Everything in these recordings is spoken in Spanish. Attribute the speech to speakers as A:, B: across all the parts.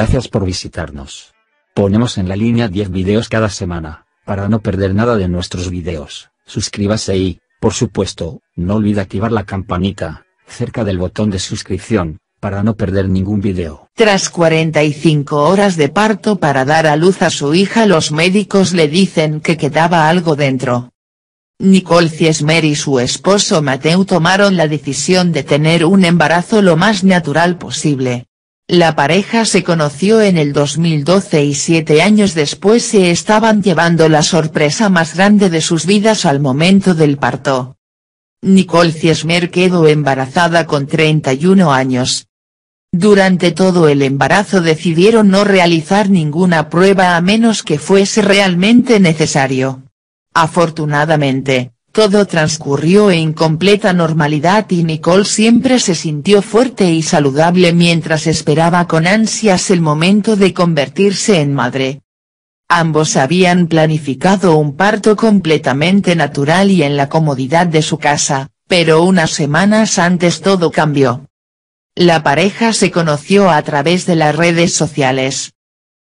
A: Gracias por visitarnos. Ponemos en la línea 10 videos cada semana, para no perder nada de nuestros videos, suscríbase y, por supuesto, no olvide activar la campanita, cerca del botón de suscripción, para no perder ningún video. Tras 45 horas de parto para dar a luz a su hija los médicos le dicen que quedaba algo dentro. Nicole Ciesmer y su esposo Mateu tomaron la decisión de tener un embarazo lo más natural posible. La pareja se conoció en el 2012 y siete años después se estaban llevando la sorpresa más grande de sus vidas al momento del parto. Nicole Ciesmer quedó embarazada con 31 años. Durante todo el embarazo decidieron no realizar ninguna prueba a menos que fuese realmente necesario. Afortunadamente, todo transcurrió en completa normalidad y Nicole siempre se sintió fuerte y saludable mientras esperaba con ansias el momento de convertirse en madre. Ambos habían planificado un parto completamente natural y en la comodidad de su casa, pero unas semanas antes todo cambió. La pareja se conoció a través de las redes sociales.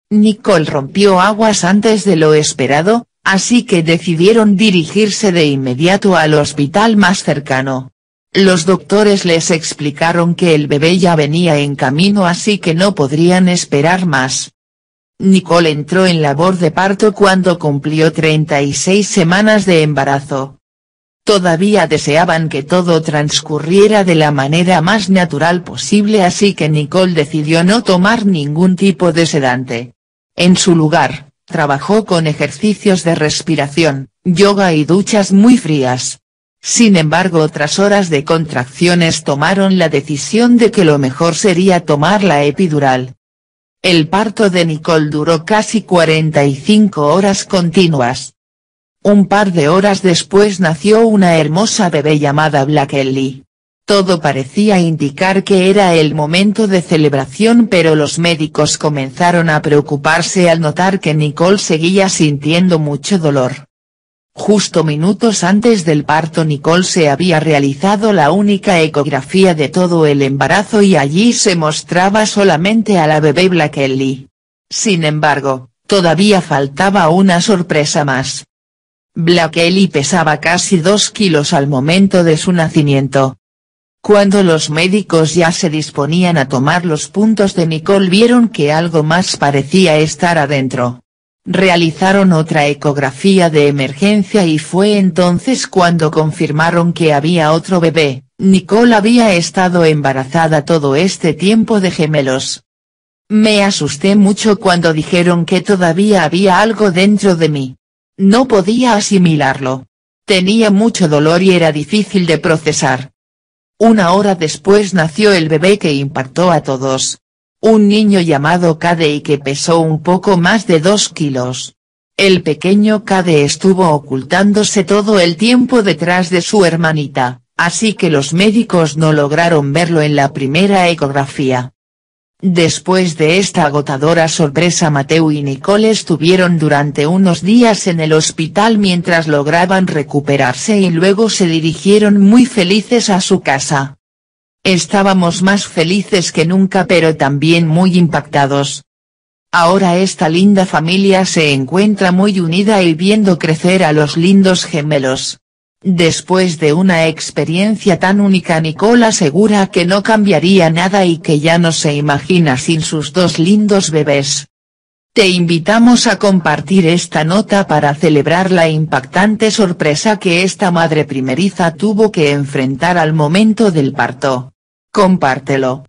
A: Nicole rompió aguas antes de lo esperado, así que decidieron dirigirse de inmediato al hospital más cercano. Los doctores les explicaron que el bebé ya venía en camino así que no podrían esperar más. Nicole entró en labor de parto cuando cumplió 36 semanas de embarazo. Todavía deseaban que todo transcurriera de la manera más natural posible así que Nicole decidió no tomar ningún tipo de sedante. En su lugar, Trabajó con ejercicios de respiración, yoga y duchas muy frías. Sin embargo otras horas de contracciones tomaron la decisión de que lo mejor sería tomar la epidural. El parto de Nicole duró casi 45 horas continuas. Un par de horas después nació una hermosa bebé llamada Black Ellie. Todo parecía indicar que era el momento de celebración pero los médicos comenzaron a preocuparse al notar que Nicole seguía sintiendo mucho dolor. Justo minutos antes del parto Nicole se había realizado la única ecografía de todo el embarazo y allí se mostraba solamente a la bebé Black Sin embargo, todavía faltaba una sorpresa más. Black pesaba casi dos kilos al momento de su nacimiento cuando los médicos ya se disponían a tomar los puntos de Nicole vieron que algo más parecía estar adentro. Realizaron otra ecografía de emergencia y fue entonces cuando confirmaron que había otro bebé, Nicole había estado embarazada todo este tiempo de gemelos. Me asusté mucho cuando dijeron que todavía había algo dentro de mí. No podía asimilarlo. Tenía mucho dolor y era difícil de procesar. Una hora después nació el bebé que impactó a todos. Un niño llamado Cade y que pesó un poco más de dos kilos. El pequeño Cade estuvo ocultándose todo el tiempo detrás de su hermanita, así que los médicos no lograron verlo en la primera ecografía. Después de esta agotadora sorpresa Mateo y Nicole estuvieron durante unos días en el hospital mientras lograban recuperarse y luego se dirigieron muy felices a su casa. Estábamos más felices que nunca pero también muy impactados. Ahora esta linda familia se encuentra muy unida y viendo crecer a los lindos gemelos. Después de una experiencia tan única Nicole asegura que no cambiaría nada y que ya no se imagina sin sus dos lindos bebés. Te invitamos a compartir esta nota para celebrar la impactante sorpresa que esta madre primeriza tuvo que enfrentar al momento del parto. Compártelo.